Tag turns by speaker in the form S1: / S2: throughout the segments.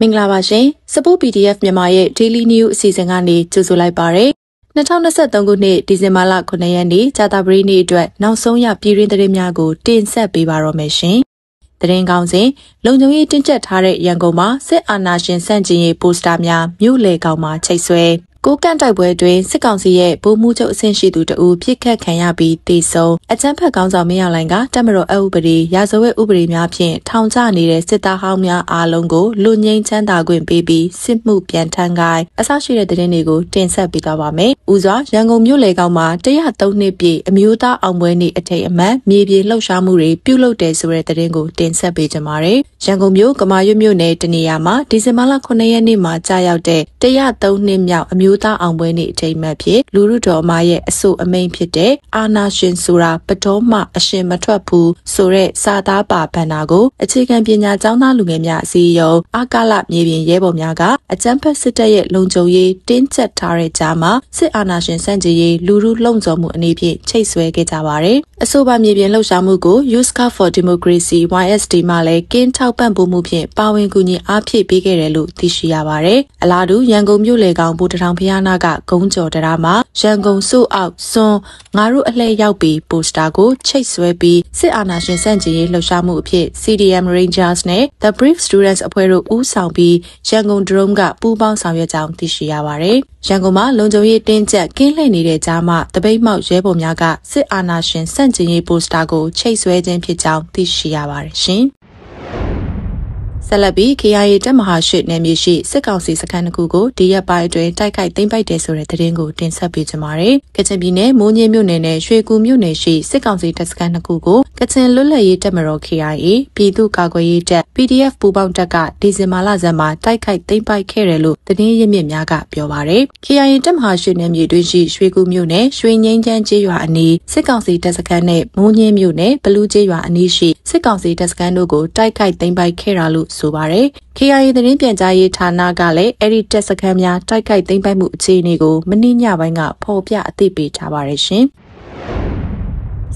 S1: မင်္ဂလာပါရှင်။ Support PDF မြန်မာရဲ့ Daily News အစီအစဉ်ကနေကြိုဆိုလိုက်ပါရစေ။2023ခုနှစ်ဒီဇင်ဘာလ9ရက်နေ့ကြာသပတေးနေ့အတွက်နောက်ဆုံးရပြည်တွင်းသတင်းများကိုတင်ဆက်ပေးပါရမရှင်။သတင်းကောင်းစဉ်လုံခြုံရေးတင်းကျပ်ထားတဲ့ရန်ကုန်မှာစစ်အာဏာရှင်ဆန့်ကျင်ရေးပိုစတာများမြို့လယ်ကောင်မှာချိတ်ဆွဲကိုကန့်တိုက်ပွဲတွင်စစ်ကောင်စီရဲ့ဗိုလ်မှူးချုပ်အဆင့်ရှိသူတဦးပြစ်ခတ်ခံရပြီးတေဆုံးအကြမ်းဖက်ကောင်ဆောင်မင်းအောင်လှိုင်ကတပ်မတော်အုပ်ပဒေရာဇဝတ်ဥပဒေများဖြင့်ထောင်ချနေတဲ့စစ်သားဟောင်းများအားလုံးကိုလူငင်းချမ်းသာခွင့်ပေးပြီးစစ်မှုပြန်ထမ်းခိုင်းအဆရှိတဲ့သတင်းတွေကိုတင်ဆက်ပေးသွားပါမယ်။ဦးစွာရန်ကုန်မြို့လေကောင်မှာ103နှစ်ပြည့်အမျိုးသားအောင်ပွဲနေ့အထိတ်အမှန်မြေပြေလှုပ်ရှားမှုတွေပြုလုပ်တယ်ဆိုတဲ့သတင်းကိုတင်ဆက်ပေးကြပါမယ်။ရန်ကုန်မြို့ကမာရွတ်မြို့နယ်တနေရာမှာဒီဇင်ဘာလ9ရက်နေ့မှာကြာရောက်တဲ့103နှစ်မြောက်အမျိုးမျိုးသားအောင်ပွဲနေ့အထိမ်းအမှတ်ဖြစ်လူရုတော်မရဲ့အဆိုအမိန်ဖြစ်တဲ့အာနာရှင်ဆိုတာပတော်မှအရှင်မထွက်ဘူးဆိုတဲ့စာသားပါဘန္နာကိုအခြေခံပညာကျောင်းသားလူငယ်များအစည်းအရုံးအကလမြေပြင်ရဲဘော်များကအကြမ်းဖက်စစ်တပ်ရဲ့လုံခြုံရေးတင်းကျပ်ထားတဲ့ကြားမှာစစ်အာဏာရှင်စန့်ကျင်ရေးလူရုလုံခြုံမှုအနေဖြင့်ချိတ်ဆွဲခဲ့ကြပါတယ်။အဆိုပါမြေပြင်လှုပ်ရှားမှုကို Youth Card for Democracy YSD မှလည်းကင်းထောက်ပံ့ပိုးမှုဖြင့်ပါဝင်ကူညီအားဖြည့်ပေးခဲ့တယ်လို့သိရှိရပါတယ်။အလားတူရန်ကုန်မြို့လေကောင်ဘူတထောင်ဘုရားနာကဂုံးကျော်တရားမှာရန်ကုန်စုအောင်စွန်းငါတို့အလှည့်ရောက်ပြီးပိုစတာကိုချိတ်ဆွဲပြီးစစ်အာဏာရှင်စန့်ကျင်ရေးလှုပ်ရှားမှုအဖြစ် CDM Rangers နဲ့ The Brief Students အဖွဲ့တို့ဦးဆောင်ပြီးရန်ကုန် Drone ကပူးပေါင်းဆောင်ရွက်ကြောင်းသိရှိရပါတယ်။ရန်ကုန်မှာလုံခြုံရေးတင်းကျပ်ကင်းလှည့်နေတဲ့ကြားမှာတပိတ်မောက်ရဲဘော်များကစစ်အာဏာရှင်စန့်ကျင်ရေးပိုစတာကိုချိတ်ဆွဲခြင်းဖြစ်ကြောင်းသိရှိရပါတယ်ရှင်။ဆက်လက်ပြီး KIA တပ်မဟာရှိနယ်မြေရှိ စစ်ကောင်စီစခန်းတစ်ခုကိုဒီရက်ပိုင်းအတွင်းတိုက်ခိုက်သိမ်းပိုက်တယ်ဆိုတဲ့သတင်းကိုတင်ဆက်ပေးကြပါမယ်။ကချင်ပြည်နယ်မိုးညင်းမြို့နယ်နဲ့ရွှေကူမြို့နယ်ရှိစစ်ကောင်စီတပ်စခန်းတစ်ခုကိုကချင်လွတ်လပ်ရေးတပ်မတော် KIA ပြည်သူ့ကာကွယ်ရေးတပ် PDF ပူးပေါင်းတပ်ကဒီဇင်ဘာလဆန်းမှာတိုက်ခိုက်သိမ်းပိုက်ခဲ့တယ်လို့သတင်းရင်းမြစ်များကပြောပါရယ်။ KIA တပ်မဟာရှိနယ်မြေတွင်းရှိရွှေကူမြို့နယ်ရွှေငင်းချမ်းကျေးရွာအနီးစစ်ကောင်စီတပ်စခန်းနဲ့မိုးညင်းမြို့နယ်ဘလူးကျေးရွာအနီးရှိစစ်ကောင်စီတပ်စခန်းတို့ကိုတိုက်ခိုက်သိမ်းပိုက်ခဲ့တာလို့ဆိုပါတယ်။ KIA သတင်းပြန်ကြားရေးဌာနကလည်းအဲ့ဒီတပ်စခန်းများတိုက်ခိုက်သိမ်းပိုက်မှုအခြေအနေကိုမနေ့ညပိုင်းကဖော်ပြအသိပေးထားပါတယ်ရှင်။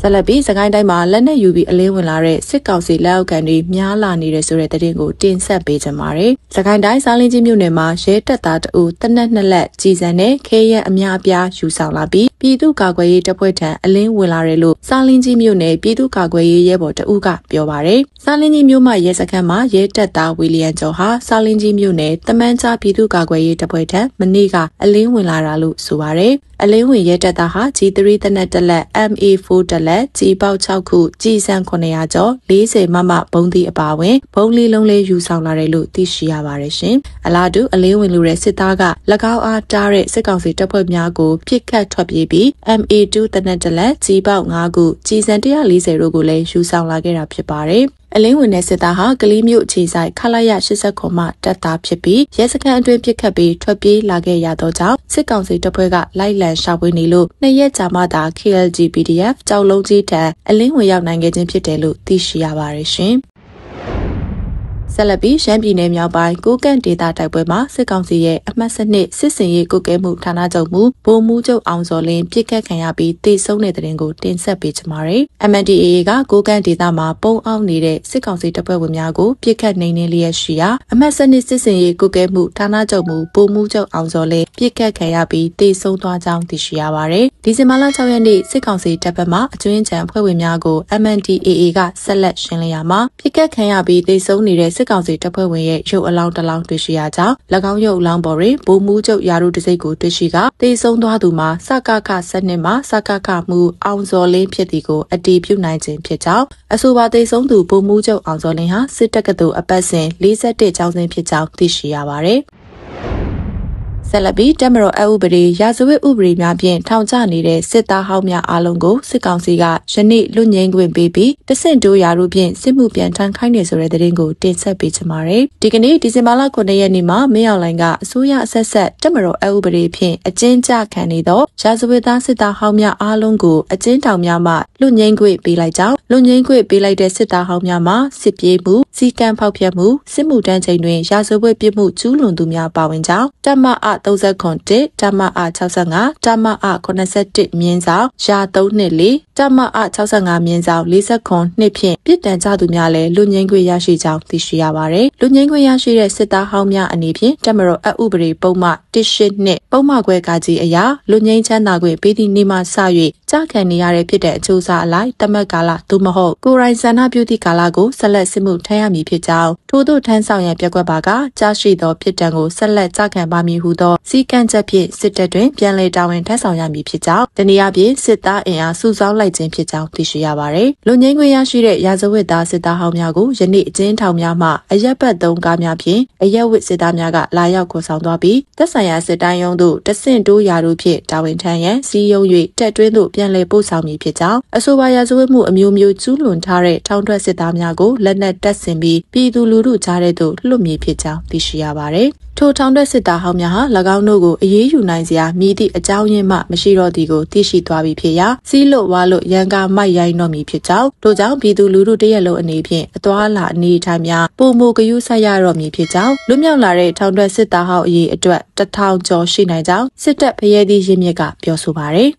S1: ဆက်လက်ပြီးစကိုင်းတိုင်းမှာလက်နက်ယူပြီးအလင်းဝင်လာတဲ့စစ်ကောင်စီလက်အောက်ခံတွေများလာနေတယ်ဆိုတဲ့သတင်းကိုတင်ဆက်ပေးကြပါမယ်။စကိုင်းတိုင်းစားလင်းကြီးမြို့နယ်မှာရဲတပ်သားတအူတနက်နှစ်လက်ကြီးစံနဲ့ခဲရဲအများအပြားယူဆောင်လာပြီးပြည်သူ့ကာကွယ်ရေးတပ်ဖွဲ့ထံအလင်းဝင်လာတယ်လို့စားလင်းကြီးမြို့နယ်ပြည်သူ့ကာကွယ်ရေးရဲဘော်တအူကပြောပါရယ်။စားလင်းကြီးမြို့မှာရဲစခန်းမှာရဲတပ်သားဝီလီယံကျော်ဟာစားလင်းကြီးမြို့နယ်တမန်ချပြည်သူ့ကာကွယ်ရေးတပ်ဖွဲ့ထံမနေ့ကအလင်းဝင်လာတာလို့ဆိုပါရယ်။အလင်းဝင်ရဲတပ်သားဟာ G3 တနက်တလက် MA4 တလက်ကြီပေါက်6ခုကြီစံ900ကျော်40မမဘုံသီးအပါဝင်ဘုံလေးလုံးလေးယူဆောင်လာတယ်လို့သိရှိရပါတယ်ရှင်။အလားတူအလင်းဝင်လူတဲ့စစ်သားက၎င်းအားတားတဲ့စစ်ကောင်စီတပ်ဖွဲ့များကိုပြစ်ခတ်ထွက်ပြေးပြီး MA2 တနက်တလက်ကြီပေါက်5ခုကြီစံ140တို့ကိုလည်းယူဆောင်လာခဲ့တာဖြစ်ပါတယ်အလင်းဝင်တဲ့စစ်သားဟာကလေးမျိုးအခြေဆိုင်ခလာရ89မှတပ်သားဖြစ်ပြီးရဲစခန်းအတွင်းပစ်ခတ်ပြီးထွက်ပြေးလာခဲ့ရသောကြောင့်စစ်ကောင်စီတပ်ဖွဲ့ကလိုက်လံရှာဖွေနေလို့နှစ်ရက်ကြာမှသာ KLG PDF ကြောက်လုံးကြီးထံအလင်းဝင်ရောက်နိုင်ခဲ့ခြင်းဖြစ်တယ်လို့သိရှိရပါတယ်ရှင်။ဆက်လက်ပြီးရှမ်းပြည်နယ်မြောက်ပိုင်းကိုကန့်ဒေသတိုက်ပွဲမှာစစ်ကောင်စီရဲ့အမှတ်စနစ်စစ်စင်ရေးကုကဲမှုဌာနချုပ်မှုဗိုလ်မှူးချုပ်အောင်စော်လင်းပြစ်ကတ်ခံရပြီးတေဆုံးတဲ့တဲ့ရင်ကိုတင်ဆက်ပေးချင်ပါတယ်။ MNDAA ကကိုကန့်ဒေသမှာပုံအောင်နေတဲ့စစ်ကောင်စီတပ်ဖွဲ့ဝင်များကိုပြစ်ကတ်နှိမ်နင်းလျက်ရှိရာအမှတ်စနစ်စစ်စင်ရေးကုကဲမှုဌာနချုပ်မှုဗိုလ်မှူးချုပ်အောင်စော်လင်းပြစ်ကတ်ခံရပြီးတေဆုံးသွားကြောင်းသိရှိရပါတယ်။ဒီဇင်ဘာလ6ရက်နေ့စစ်ကောင်စီတပ်ဖက်မှအကျွင်းချံဖွဲ့ဝင်များကို MNDAA ကဆက်လက်ရှင်းလင်းရမှာပြစ်ကတ်ခံရပြီးတေဆုံးနေတဲ့စစ်ကောင်စီတပ်ဖွဲ့ဝင်ရဲ့ရုပ်အလောင်းတစ်လောင်းတွေ့ရှိရကြောင်း၎င်းရုပ်အလောင်းပေါ်တွင်ဗိုလ်မှူးချုပ်ယာရုတစိတ်ကိုတွေ့ရှိကတေဆုံးသွားသူမှာစကခဆက်နှစ်မှာစကခမှုအောင်စော်လင်းဖြစ်သည်ကိုအတည်ပြုနိုင်ခြင်းဖြစ်ကြောင်းအဆိုပါတေဆုံးသူဗိုလ်မှူးချုပ်အောင်စော်လင်းဟာစစ်တပ်ကတူအပတ်စဉ်41ကျောင်းစဉ်ဖြစ်ကြောင်းသိရှိရပါသည်ဆက်လက်ပြီးတက်မတော်အဥပဒေရာဇဝတ်ဥပဒေများဖြင့်ထောင်ချနေတဲ့စစ်သားဟောင်းများအားလုံးကိုစစ်ကောင်စီကယနေ့လွတ်ငြိမ်းခွင့်ပေးပြီးတဆင့်တိုးရာတို့ဖြင့်စစ်မှုပြန်ထမ်းခိုင်းနေဆိုတဲ့သတင်းကိုတင်ဆက်ပေးချင်ပါတယ်။ဒီကနေ့ဒီဇင်ဘာလ9ရက်နေ့မှာမင်းအောင်လိုင်ကအစိုးရအဆက်ဆက်တက်မတော်အဥပဒေဖြင့်အကျဉ်းချခံနေသောရာဇဝတ်သားစစ်သားဟောင်းများအားလုံးကိုအကျဉ်းထောင်များမှလွတ်ငြိမ်းခွင့်ပေးလိုက်ကြောင်းလွတ်ငြိမ်းခွင့်ပေးလိုက်တဲ့စစ်သားဟောင်းများမှာစစ်ပြေးမှုစီကံဖောက်ဖျက်မှုစစ်မှုတန်းချိန်တွင်ရာဇဝတ်ပြစ်မှုကျူးလွန်သူများပါဝင်ကြောင်းတက်မအ39တမအ65တမအ81မြင်းဆောင်ရာ324တမအ65မြင်းဆောင်49နှစ်ဖြင့်ပြစ်ဒဏ်ချသူများလည်းလူငင်းခွေရရှိကြောင်းသိရှိရပါတယ်။လူငင်းခွေရရှိတဲ့စစ်သားဟောင်းများအနေဖြင့်တမတော်အဥပဒေပုံမှ18နှစ်ပုံမှခွဲကာကြီးအရာလူငင်းချမ်းသာခွင့်ပေးသည့်နေ့မှစ၍ကြခံနေရတဲ့ဖြစ်တဲ့အကျိုးစားအလိုက်တမတ်ကာလသို့မဟုတ်ကိုရိုင်းဆန္ဒပြုသည့်ကာလကိုဆက်လက်စစ်မှုထမ်းရမည်ဖြစ်ကြောင်းထို့သို့ထမ်းဆောင်ရန်ပြက်ကွက်ပါကကြားရှိသောဖြစ်တံကိုဆက်လက်ကြခံပါမည်ဟုသောစည်းကမ်းချက်ဖြင့်စစ်တပ်တွင်ပြန်လည်တာဝန်ထမ်းဆောင်ရမည်ဖြစ်ကြောင်းတနည်းအားဖြင့်စစ်သားအင်အားစုဆောင်းလိုက်ခြင်းဖြစ်ကြောင်းသိရှိရပါသည်။လူငင်းခွင့်ရရှိတဲ့ရာဇဝတ်သားစစ်သားဟောင်းများကိုယနေ့အကျဉ်းထောင်များမှအရက်ဘတ်သုံးကားများဖြင့်အရက်ဝတ်စစ်သားများကလာရောက်ခေါ်ဆောင်သွားပြီးသက်ဆိုင်ရာစစ်တိုင်းရုံးသို့တဆင့်တိုးရာတို့ဖြင့်တာဝန်ထမ်းရန်စီယုံ၍တက်တွင်းသို့ပြန်ပြန်လည်ပို့ဆောင်မည်ဖြစ်ကြောင်းအဆိုပါရာဇဝတ်မှုအမျိုးမျိုးကျူးလွန်ထားတဲ့ထောင်ထွက်စစ်သားများကိုလက်နက်တပ်ဆင်ပြီးပြည်သူလူထုကြားထဲသို့လွတ်မြေဖြစ်ကြောင်းသိရှိရပါတယ်။ထိုထောင်တဲ့စစ်သားဟောင်းများဟာ၎င်းတို့ကိုအေးအေးယူနိုင်စရာမိသည့်အကြောင်းရင်းမှမရှိတော့သည်ကိုသိရှိသွားပြီဖြစ်ရာစီးလို့ဝါလို့ရန်ကာမိုက်ရိုင်းတော့မည်ဖြစ်ကြောင်းတို့ကြောင့်ပြည်သူလူထုတရက်လုံးအနေဖြင့်အသွာလာအနေထိုင်များပုံမှုကယူဆက်ရတော့မည်ဖြစ်ကြောင်းလွတ်မြောက်လာတဲ့ထောင်တဲ့စစ်သားဟောင်းအရေးအတွက်တထောင်ကျော်ရှိနိုင်ကြောင်းစစ်တပ်ဖရဲသည့်ရင်းမြစ်ကပြောဆိုပါရယ်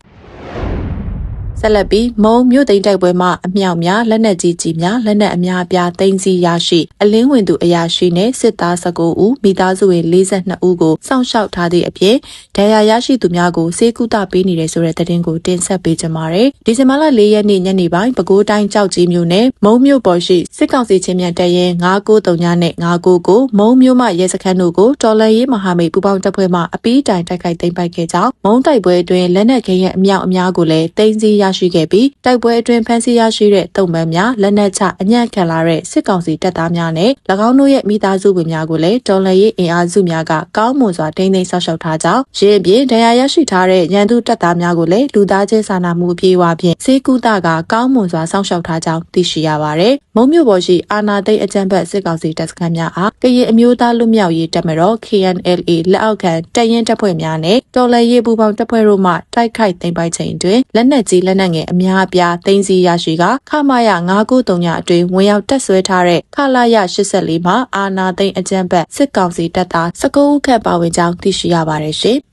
S1: ဆက်လက်ပြီးမုံမြို့သိမ်းတိုက်ပွဲမှာအမြောက်များလက်နက်ကြီးကြီးများလက်နက်အများအပြားသိမ်းဆီးရရှိအလင်းဝင်သူအရာရှိနဲ့စစ်သား19ဦးမိသားစုဝင်42ဦးကိုစောင့်ရှောက်ထားသည့်အပြင်ဒဏ်ရာရရှိသူများကိုစေကူတာပေးနေတယ်ဆိုတဲ့သတင်းကိုတင်ဆက်ပေးကြပါရစေ။ဒီဇင်ဘာလ၄ရက်နေ့ညနေပိုင်းပဲခူးတိုင်းကြောက်ကြီးမြို့နယ်မုံမြို့ပေါ်ရှိစစ်ကောင်စီချင်းမြန်တပ်ရဲ993နဲ့999မုံမြို့မှရဲစခန်းတို့ကိုတော်လန်ရေးမဟာမိတ်ပူးပေါင်းတပ်ဖွဲ့မှအပီးတိုင်တိုက်ခိုက်သိမ်းပိုက်ခဲ့ကြောင်းမုံတိုက်ပွဲအတွင်းလက်နက်ခဲရဲ့အမြောက်အများကိုလည်းသိမ်းဆီးရရှိခဲ့ပြီးတိုက်ပွဲအတွင်းဖမ်းဆီးရရှိတဲ့တုံ့ပန်းများလက်နက်ချအညံ့ခံလာတဲ့စစ်ကောင်စီတပ်သားများနဲ့၎င်းတို့ရဲ့မိသားစုဝင်များကိုလည်းတော်လှန်ရေးအင်အားစုများကကောင်းမွန်စွာထိန်းသိမ်းဆောက်ရှောက်ထားကြောင်းရင်းအပြင်တရားရရှိထားတဲ့ရန်သူတပ်သားများကိုလည်းလူသားချင်းစာနာမှုအပြည့်အဝဖြင့်စေကူတာကကောင်းမွန်စွာစောင့်ရှောက်ထားကြောင်းသိရှိရပါတယ်။မုံမြို့ပေါ်ရှိအာနာသိန်းအကြံဖက်စစ်ကောင်စီတပ်စခန်းများအားကရင်အမျိုးသားလူမျိုးရေးတပ်မတော် KNLA လက်အောက်ခံတပ်ရင်းတပ်ဖွဲ့များနဲ့တော်လှန်ရေးပူးပေါင်းတပ်ဖွဲ့တို့မှတိုက်ခိုက်သိမ်းပိုက်ချိန်အတွင်းလက်နက်ကြီးလက်နက်က်ငယ်အများအပြားသိမ်းဆည်းရရှိကခမာယ993ညအတွင်းဝင်ရောက်တက်ဆွဲထားတဲ့ခလာယ84မှာအာနာသိန်းအကြံဘက်စစ်ကောင်စီတပ်သား19ဦးခန့်ပါဝင်ကြောင်းသိရှိရပါတယ်ရှင်။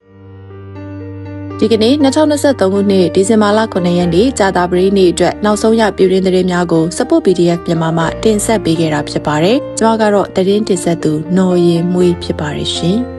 S1: ဒီကနေ့2023ခုနှစ်ဒီဇင်ဘာလ9ရက်နေ့ကြာသပတေးနေ့အတွက်နောက်ဆုံးရပြည်တွင်းသတင်းများကိုစပုတ် PDF မြန်မာမှတင်ဆက်ပေးခဲ့တာဖြစ်ပါတယ်။ကျွန်မကတော့သတင်းတင်ဆက်သူနော်ရင်မွေးဖြစ်ပါတယ်ရှင်။